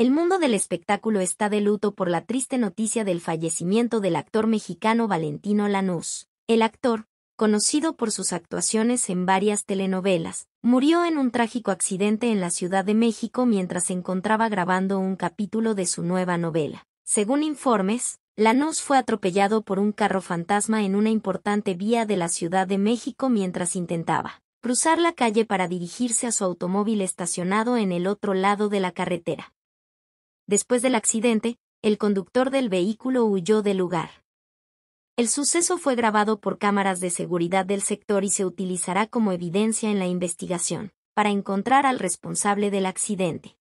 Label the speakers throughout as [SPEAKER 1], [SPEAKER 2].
[SPEAKER 1] El mundo del espectáculo está de luto por la triste noticia del fallecimiento del actor mexicano Valentino Lanús. El actor, conocido por sus actuaciones en varias telenovelas, murió en un trágico accidente en la Ciudad de México mientras se encontraba grabando un capítulo de su nueva novela. Según informes, Lanús fue atropellado por un carro fantasma en una importante vía de la Ciudad de México mientras intentaba cruzar la calle para dirigirse a su automóvil estacionado en el otro lado de la carretera. Después del accidente, el conductor del vehículo huyó del lugar. El suceso fue grabado por cámaras de seguridad del sector y se utilizará como evidencia en la investigación, para encontrar al responsable del accidente.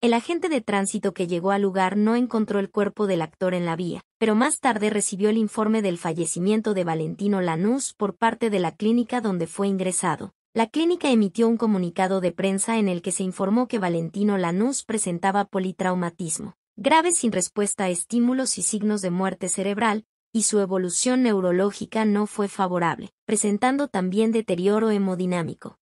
[SPEAKER 1] El agente de tránsito que llegó al lugar no encontró el cuerpo del actor en la vía, pero más tarde recibió el informe del fallecimiento de Valentino Lanús por parte de la clínica donde fue ingresado. La clínica emitió un comunicado de prensa en el que se informó que Valentino Lanús presentaba politraumatismo, grave sin respuesta a estímulos y signos de muerte cerebral, y su evolución neurológica no fue favorable, presentando también deterioro hemodinámico.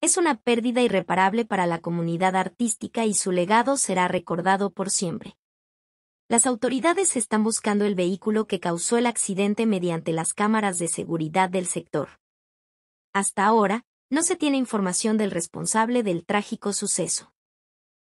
[SPEAKER 1] Es una pérdida irreparable para la comunidad artística y su legado será recordado por siempre. Las autoridades están buscando el vehículo que causó el accidente mediante las cámaras de seguridad del sector. Hasta ahora, no se tiene información del responsable del trágico suceso.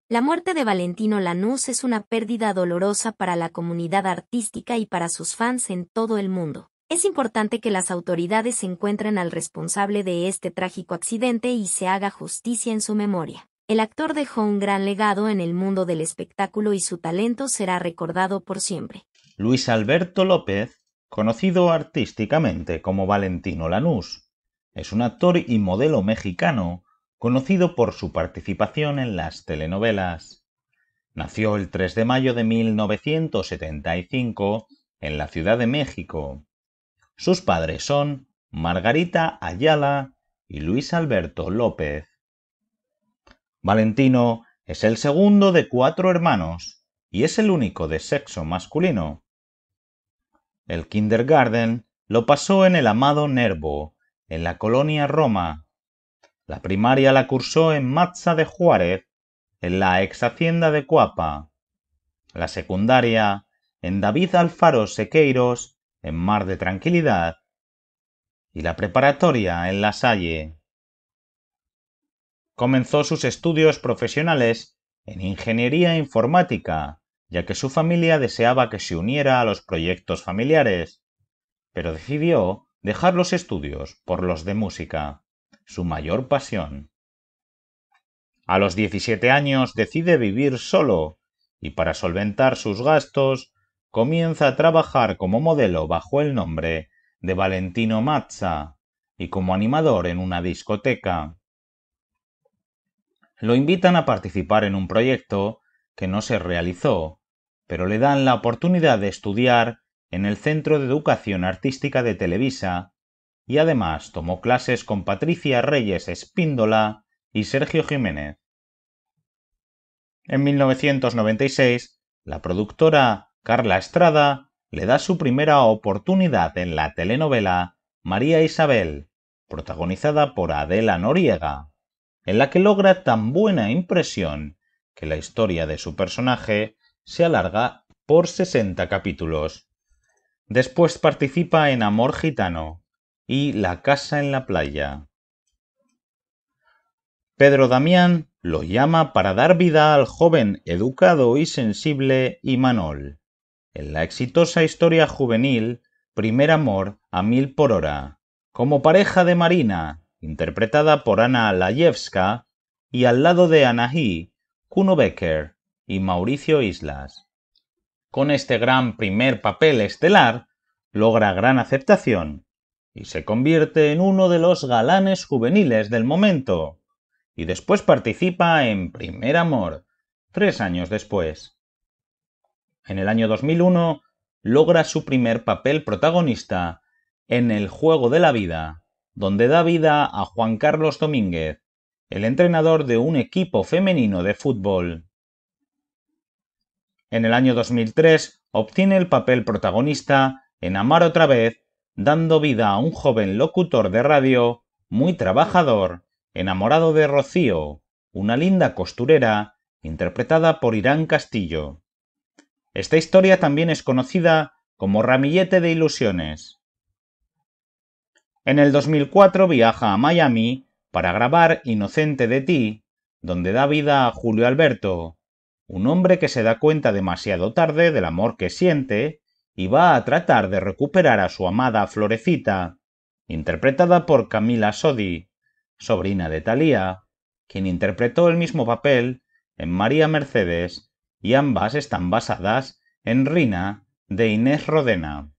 [SPEAKER 1] La muerte de Valentino Lanús es una pérdida dolorosa para la comunidad artística y para sus fans en todo el mundo. Es importante que las autoridades encuentren al responsable de este trágico accidente y se haga justicia en su memoria. El actor dejó un gran legado en el mundo del espectáculo y su talento será recordado por siempre.
[SPEAKER 2] Luis Alberto López, conocido artísticamente como Valentino Lanús, es un actor y modelo mexicano, conocido por su participación en las telenovelas. Nació el 3 de mayo de 1975 en la Ciudad de México. Sus padres son Margarita Ayala y Luis Alberto López. Valentino es el segundo de cuatro hermanos y es el único de sexo masculino. El kindergarten lo pasó en el amado Nervo, en la colonia Roma. La primaria la cursó en Matza de Juárez, en la ex hacienda de Cuapa. La secundaria en David Alfaro Sequeiros, en Mar de Tranquilidad. Y la preparatoria en La Salle. Comenzó sus estudios profesionales en ingeniería informática, ya que su familia deseaba que se uniera a los proyectos familiares, pero decidió dejar los estudios por los de música, su mayor pasión. A los 17 años decide vivir solo y para solventar sus gastos comienza a trabajar como modelo bajo el nombre de Valentino Mazza y como animador en una discoteca. Lo invitan a participar en un proyecto que no se realizó, pero le dan la oportunidad de estudiar en el Centro de Educación Artística de Televisa y además tomó clases con Patricia Reyes Espíndola y Sergio Jiménez. En 1996, la productora Carla Estrada le da su primera oportunidad en la telenovela María Isabel, protagonizada por Adela Noriega, en la que logra tan buena impresión que la historia de su personaje se alarga por 60 capítulos. Después participa en Amor gitano y La casa en la playa. Pedro Damián lo llama para dar vida al joven educado y sensible Imanol, en la exitosa historia juvenil Primer amor a mil por hora, como pareja de Marina, interpretada por Ana Layevska, y al lado de Anahí, Kuno Becker y Mauricio Islas con este gran primer papel estelar, logra gran aceptación y se convierte en uno de los galanes juveniles del momento, y después participa en Primer Amor, tres años después. En el año 2001 logra su primer papel protagonista en El Juego de la Vida, donde da vida a Juan Carlos Domínguez, el entrenador de un equipo femenino de fútbol. En el año 2003 obtiene el papel protagonista en Amar otra vez, dando vida a un joven locutor de radio, muy trabajador, enamorado de Rocío, una linda costurera, interpretada por Irán Castillo. Esta historia también es conocida como Ramillete de Ilusiones. En el 2004 viaja a Miami para grabar Inocente de ti, donde da vida a Julio Alberto, un hombre que se da cuenta demasiado tarde del amor que siente y va a tratar de recuperar a su amada Florecita, interpretada por Camila Sodi, sobrina de Thalía, quien interpretó el mismo papel en María Mercedes, y ambas están basadas en Rina de Inés Rodena.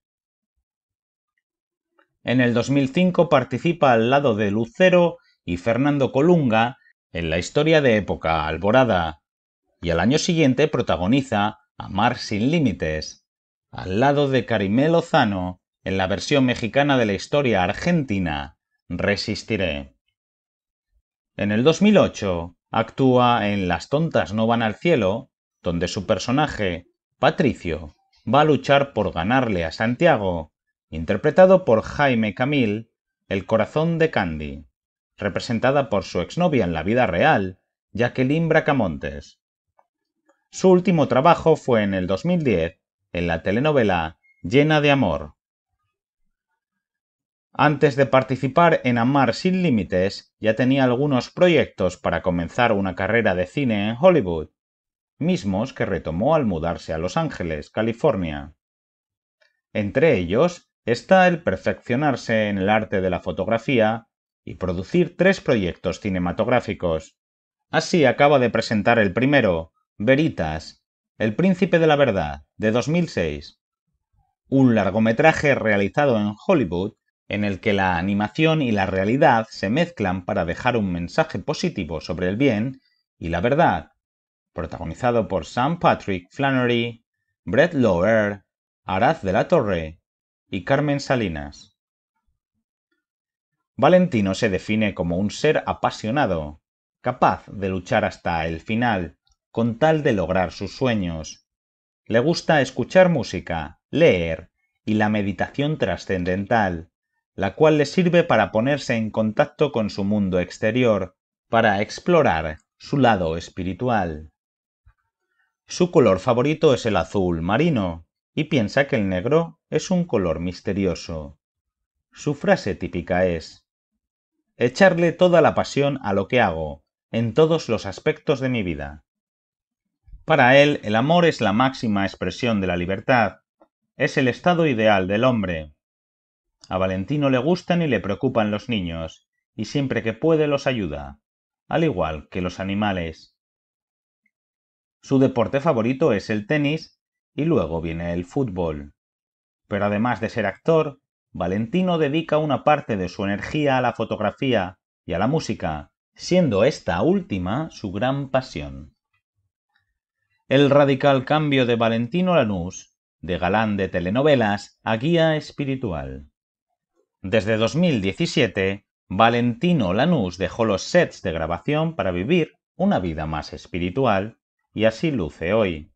[SPEAKER 2] En el 2005 participa al lado de Lucero y Fernando Colunga en la historia de época Alborada, y al año siguiente protagoniza Amar sin límites, al lado de Carimelo Lozano en la versión mexicana de la historia argentina Resistiré. En el 2008 actúa en Las tontas no van al cielo, donde su personaje, Patricio, va a luchar por ganarle a Santiago, interpretado por Jaime Camil, el corazón de Candy, representada por su exnovia en la vida real, Jacqueline Bracamontes, su último trabajo fue en el 2010 en la telenovela Llena de Amor. Antes de participar en Amar sin Límites, ya tenía algunos proyectos para comenzar una carrera de cine en Hollywood, mismos que retomó al mudarse a Los Ángeles, California. Entre ellos está el perfeccionarse en el arte de la fotografía y producir tres proyectos cinematográficos. Así acaba de presentar el primero, Veritas, El Príncipe de la Verdad, de 2006. Un largometraje realizado en Hollywood en el que la animación y la realidad se mezclan para dejar un mensaje positivo sobre el bien y la verdad, protagonizado por Sam Patrick Flannery, Brett Lower, Araz de la Torre y Carmen Salinas. Valentino se define como un ser apasionado, capaz de luchar hasta el final con tal de lograr sus sueños. Le gusta escuchar música, leer y la meditación trascendental, la cual le sirve para ponerse en contacto con su mundo exterior, para explorar su lado espiritual. Su color favorito es el azul marino, y piensa que el negro es un color misterioso. Su frase típica es Echarle toda la pasión a lo que hago, en todos los aspectos de mi vida. Para él, el amor es la máxima expresión de la libertad, es el estado ideal del hombre. A Valentino le gustan y le preocupan los niños, y siempre que puede los ayuda, al igual que los animales. Su deporte favorito es el tenis y luego viene el fútbol. Pero además de ser actor, Valentino dedica una parte de su energía a la fotografía y a la música, siendo esta última su gran pasión el radical cambio de Valentino Lanús, de galán de telenovelas a guía espiritual. Desde 2017, Valentino Lanús dejó los sets de grabación para vivir una vida más espiritual, y así luce hoy.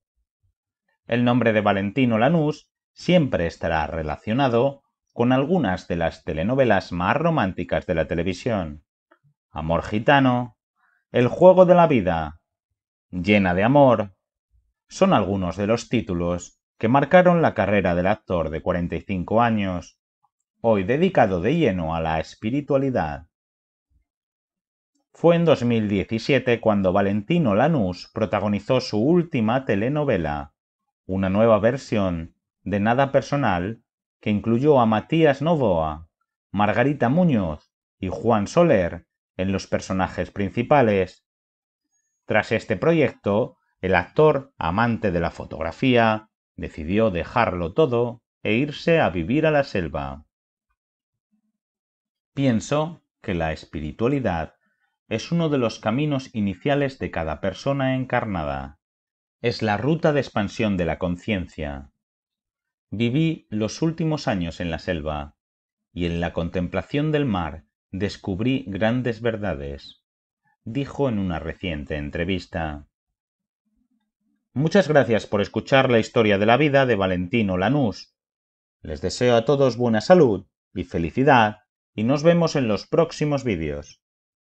[SPEAKER 2] El nombre de Valentino Lanús siempre estará relacionado con algunas de las telenovelas más románticas de la televisión. Amor gitano, El juego de la vida, Llena de amor, son algunos de los títulos que marcaron la carrera del actor de 45 años, hoy dedicado de lleno a la espiritualidad. Fue en 2017 cuando Valentino Lanús protagonizó su última telenovela, una nueva versión de Nada Personal que incluyó a Matías Novoa, Margarita Muñoz y Juan Soler en los personajes principales. Tras este proyecto, el actor, amante de la fotografía, decidió dejarlo todo e irse a vivir a la selva. Pienso que la espiritualidad es uno de los caminos iniciales de cada persona encarnada. Es la ruta de expansión de la conciencia. Viví los últimos años en la selva y en la contemplación del mar descubrí grandes verdades, dijo en una reciente entrevista. Muchas gracias por escuchar la historia de la vida de Valentino Lanús. Les deseo a todos buena salud y felicidad y nos vemos en los próximos vídeos.